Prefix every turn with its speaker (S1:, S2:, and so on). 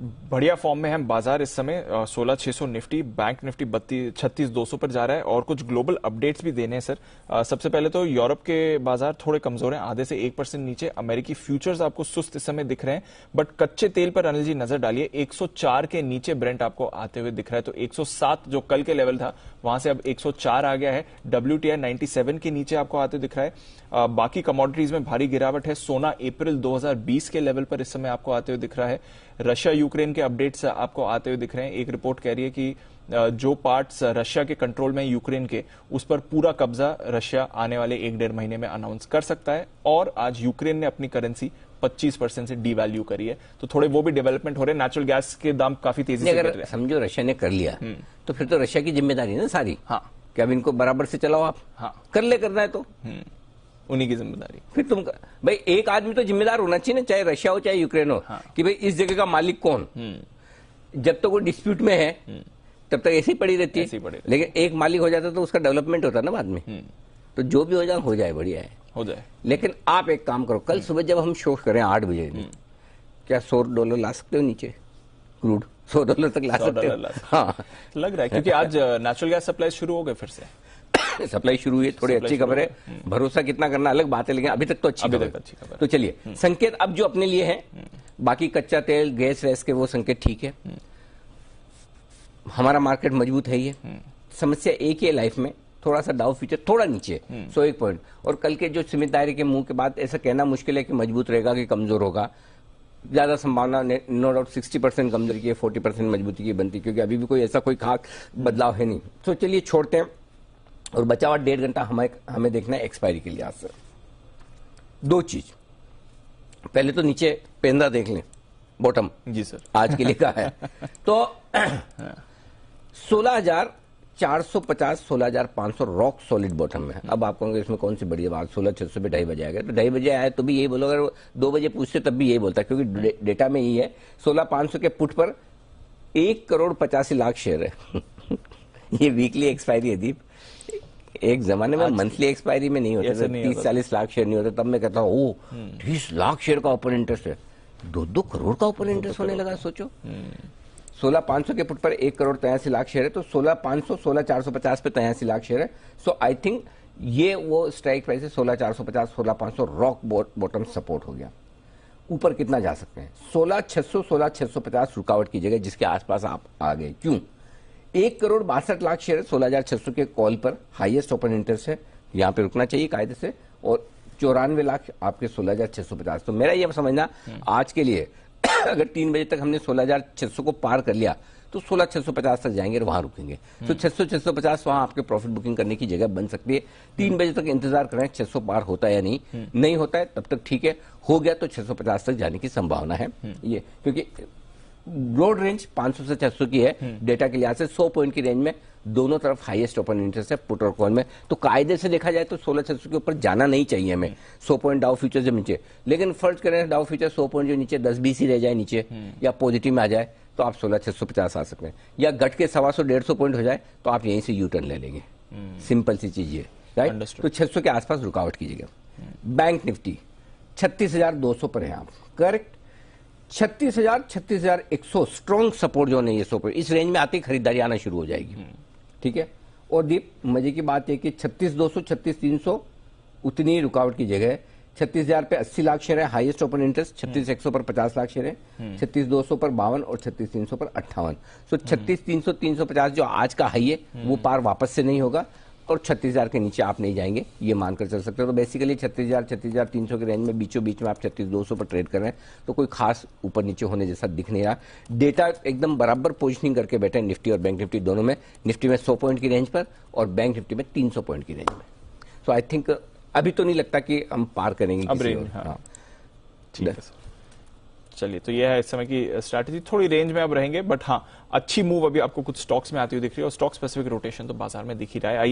S1: बढ़िया फॉर्म में हम बाजार इस समय सोलह छह सौ निफ्टी बैंक निफ्टी बत्तीस छत्तीस दो सौ पर जा रहा है और कुछ ग्लोबल अपडेट्स भी देने हैं सर आ, सबसे पहले तो यूरोप के बाजार थोड़े कमजोर हैं आधे से एक परसेंट नीचे अमेरिकी फ्यूचर्स आपको सुस्त इस समय दिख रहे हैं बट कच्चे तेल पर अनिल जी नजर डालिए एक के नीचे ब्रेंट आपको आते हुए दिख रहा है तो एक जो कल के लेवल था वहां से अब एक आ गया है डब्ल्यू टी के नीचे आपको आते दिख रहा है आ, बाकी कमोडिटीज में भारी गिरावट है सोना अप्रैल दो के लेवल पर इस समय आपको आते हुए दिख रहा है रशिया यूक्रेन के अपडेट्स आपको आते हुए दिख रहे हैं एक रिपोर्ट कह रही है कि जो पार्ट्स रशिया के कंट्रोल में यूक्रेन के उस पर पूरा कब्जा रशिया आने वाले एक डेढ़ महीने में अनाउंस कर सकता है और आज यूक्रेन ने अपनी करेंसी 25 परसेंट से डिवैल्यू करी है तो थोड़े वो भी डेवलपमेंट हो रहे हैं नेचुरल गैस के दाम काफी तेजी से हैं समझो रशिया ने कर लिया हम्म। तो फिर तो रशिया की जिम्मेदारी है ना सारी
S2: हाँ क्या अब इनको बराबर से चलाओ आप हाँ कर ले करना है तो हम्म। उन्हीं की जिम्मेदारी फिर तुम भाई एक आदमी तो जिम्मेदार होना चाहिए ना चाहे रशिया हो चाहे यूक्रेन हो हाँ। कि भाई इस जगह का मालिक कौन हम्म। जब तक वो डिस्प्यूट में है हम्म। तब तक ऐसी पड़ी रहती है लेकिन एक मालिक हो जाता तो उसका डेवलपमेंट होता ना बाद में हम्म। तो जो भी हो जाए हो जाए बढ़िया है हो जाए लेकिन आप एक काम करो कल सुबह जब हम शो करें आठ बजे क्या सौ डॉलर ला सकते हो नीचे क्रूड सौ डॉलर तक ला सकते हो हाँ
S1: लग रहा है क्योंकि आज नेचुरल गैस सप्लाई शुरू हो गए फिर से
S2: सप्लाई शुरू हुई है थोड़ी अच्छी खबर है हम्म। भरोसा कितना करना अलग बात है लेकिन अभी तक तो अच्छी तो अच्छी खबर तो चलिए हम्म। संकेत अब जो अपने लिए है हम्म। बाकी कच्चा तेल गैस वैस के वो संकेत ठीक है हमारा मार्केट मजबूत है ये समस्या एक ही है लाइफ में थोड़ा सा डाउ फ्यूचर थोड़ा नीचे सो एक पॉइंट और कल के जो सीमित दायरे के मुंह के बाद ऐसा कहना मुश्किल है कि मजबूत रहेगा कि कमजोर होगा ज्यादा संभावना नो डाउट सिक्सटी परसेंट कमजोरी की फोर्टी परसेंट मजबूती की बनती क्योंकि अभी भी कोई ऐसा कोई खास बदलाव है नहीं तो चलिए छोड़ते हैं और बचा हुआ डेढ़ घंटा हमें हमें देखना है एक्सपायरी के लिए आज से दो चीज पहले तो नीचे पेंदा देख लें बॉटम जी सर आज के लिखा है तो सोलह हजार चार सौ पचास सोलह हजार पांच सौ रॉक सॉलिड बॉटम में है अब आप कहोगे इसमें कौन सी बड़ी बात सोलह छह सौ पे ढाई बजे आएगा तो ढाई बजे आए तो भी यही बोलो अगर दो बजे पूछते तब भी यही बोलता है क्योंकि डेटा में यही है सोलह पांच सौ के पुट पर एक करोड़ पचासी लाख शेयर है ये वीकली एक्सपायरी है दीप एक जमाने में मंथली एक्सपायरी में नहीं होता तीस चालीस लाख शेयर नहीं होते तब मैं कहता हूँ हम्म। तीस लाख शेयर का ओपन इंटरेस्ट है दो दो करोड़ का ओपन इंटरेस्ट होने लगा सोचो हम्म। सोलह पांच सौ के पुट पर एक करोड़ तयासी लाख शेयर है तो सोलह पांच सौ सोलह चार सौ पचास पे तयासी लाख शेयर है सो आई थिंक ये वो स्ट्राइक प्राइस है सोलह चार सौ पचास सोलह पांच सौ रॉक बॉटम सपोर्ट हो गया ऊपर कितना जा सकते हैं सोलह छह सौ सोलह छह सौ पचास रुकावट की जगह जिसके आसपास आप आ गए क्यों एक करोड़ बासठ लाख शेयर सोलह हजार छह सौ के कॉल पर हाईएस्ट ओपन इंटरेस्ट है यहाँ पे रुकना चाहिए कायदे से और चौरानवे लाख आपके सोलह हजार छह सौ पचास तो मेरा यह समझना हम्म। आज के लिए अगर तीन बजे तक हमने सोलह हजार छह सौ को पार कर लिया तो सोलह छह सौ पचास तक जाएंगे और वहां रुकेंगे तो हम्म। छह सौ छह सौ पचास वहां आपके प्रॉफिट बुकिंग करने की जगह बन सकती है तीन हम्म। बजे तक इंतजार करें छह सौ पार होता है या नहीं नहीं होता है तब तक ठीक है हो गया तो छह सौ पचास तक जाने की संभावना है ये क्योंकि लोड रेंज 500 से 600 की है हम्म। डेटा के लिहाज से 100 पॉइंट की रेंज में दोनों तरफ हाईएस्ट ओपन इंटरेस्ट है पुट और कॉल में तो कायदे से देखा जाए तो सोलह छह के ऊपर जाना नहीं चाहिए हमें हम्म। सो पॉइंट डाउ फ्यूचर से नीचे लेकिन फर्ज करें डाउ फ्यूचर सौ पॉइंट जो नीचे दस बीस ही रह जाए नीचे हम्म। या पॉजिटिव में आ जाए तो आप सोलह छह सौ पचास आ सकते हैं या घट के सवा सौ डेढ़ सौ पॉइंट हो जाए तो आप यहीं से यू टर्न ले लेंगे सिंपल सी चीज ये राइट तो छह सौ के आसपास रुकावट कीजिएगा बैंक निफ्टी छत्तीस हजार दो सौ पर है आप करेक्ट छत्तीस हजार छत्तीस हजार एक सौ स्ट्रॉन्ग सपोर्ट जोन है ये सौ इस रेंज में आती खरीदारी आना शुरू हो जाएगी हम्म। ठीक है और दीप मजे की बात है कि छत्तीस दो सौ छत्तीस तीन सौ उतनी रुकावट की जगह है छत्तीस हजार पे अस्सी लाख शेयर है हाईएस्ट ओपन इंटरेस्ट छत्तीस एक सौ पर पचास लाख शेयर है हम्म। छत्तीस दो सौ पर बावन और छत्तीस तीन सौ पर अट्ठावन सो हम्म। छत्तीस तीन सौ तीन सौ पचास जो आज का हाई है वो पार वापस से नहीं होगा और छत्तीस हज़ार के नीचे आप नहीं जाएंगे ये मानकर चल सकते हैं तो बेसिकली छत्तीस हज़ार छत्तीस हज़ार तीन सौ के रेंज में बीचों बीच में आप छत्तीस दो सौ पर ट्रेड कर रहे हैं तो कोई खास ऊपर नीचे होने जैसा दिख नहीं रहा डेटा एकदम बराबर पोजिशनिंग करके बैठे निफ्टी और बैंक निफ्टी दोनों में निफ्टी में सौ पॉइंट की रेंज पर और बैंक निफ्टी में तीन सौ पॉइंट की रेंज में सो आई थिंक अभी तो नहीं लगता कि हम पार करेंगे हाँ। हाँ।
S1: चलिए तो यह है इस समय की स्ट्रैटेजी थोड़ी रेंज में अब रहेंगे बट हाँ अच्छी मूव अभी आपको कुछ स्टॉक्स में आती हुई दिख रही है और स्टॉक स्पेसिफिक रोटेशन तो बाजार में दिख ही रहा है